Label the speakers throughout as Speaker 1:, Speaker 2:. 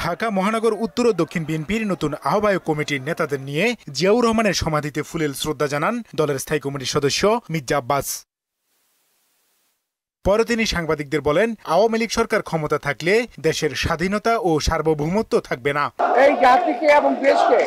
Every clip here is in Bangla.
Speaker 1: ঢাকা মহানগর উত্তর ও দক্ষিণ বিএনপির নতুন আহ্বায়ক কমিটির নেতাদের নিয়ে জিয়াউর রহমানের সমাধিতে ফুলেল শ্রদ্ধা জানান দলের স্থায়ী কমিটির সদস্য মির্জা আব্বাস পরে তিনি সাংবাদিকদের বলেন আওয়ামী লীগ সরকার ক্ষমতা থাকলে দেশের স্বাধীনতা ও সার্বভৌমত্ব থাকবে না এই জাতিকে
Speaker 2: এবং দেশকে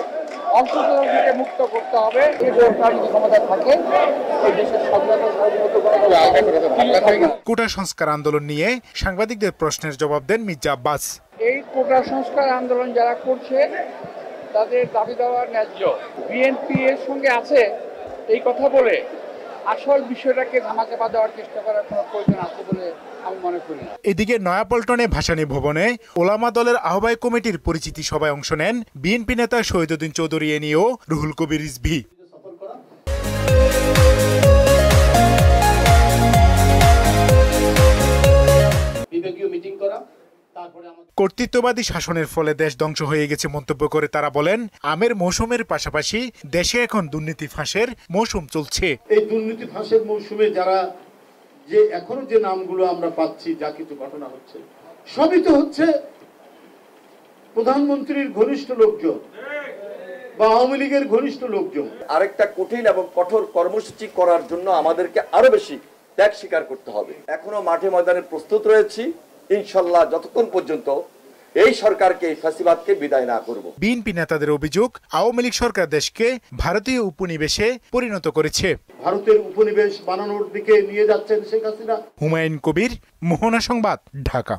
Speaker 1: কোটা সংস্কার আন্দোলন নিয়ে সাংবাদিকদের প্রশ্নের জবাব দেন মির্জা আব্বাস
Speaker 2: এই কোটা সংস্কার আন্দোলন যারা করছে তাদের দাবি দেওয়া ন্যায্য বিএনপি এর সঙ্গে আছে এই কথা বলে আসল বিষয়টাকে পা দেওয়ার চেষ্টা করার কোনো প্রয়োজন আছে বলে
Speaker 1: এদিকে নয়াপল্টনে ভাসানী ভবনে ওলামা দলের আহ্বায়ক কমিটির পরিচিতি সভায় অংশ নেন বিএনপি নেতা শহীদুদ্দিন চৌধুরী এনিও রুহুল কবির রিজভি কর্তৃত্ববাদী শাসনের ফলে দেশ ধ্বংস হয়ে গেছে মন্তব্য করে তারা বলেন আমের মৌসুমের পাশাপাশি দেশে এখন দুর্নীতি ফাঁসের মৌসুম চলছে
Speaker 3: এই দুর্নীতি ফাঁসের মৌসুমে যারা যে এখনো যে নামগুলো আমরা পাচ্ছি যা কিছু ঘটনা হচ্ছে সবই তো হচ্ছে প্রধানমন্ত্রীর ঘনিষ্ঠ লোকজন বা আওয়ামী লীগের ঘনিষ্ঠ লোকজন আরেকটা কঠিন এবং কঠোর কর্মসূচি করার জন্য আমাদেরকে আরো বেশি ত্যাগ স্বীকার করতে হবে এখনো মাঠে ময়দানে প্রস্তুত রয়েছি ইনশাল্লাহ যতক্ষণ পর্যন্ত এই সরকারকে ফাসিবাদকে বিদায় না করব
Speaker 1: বিএনপি নেতাদের অভিযোগ আওয়ামী লীগ সরকার দেশকে ভারতীয় উপনিবেশে পরিণত করেছে
Speaker 3: ভারতের উপনিবেশ বানানোর দিকে নিয়ে যাচ্ছেন শেখ হাসিনা
Speaker 1: হুমায়ুন কবির মোহনা সংবাদ ঢাকা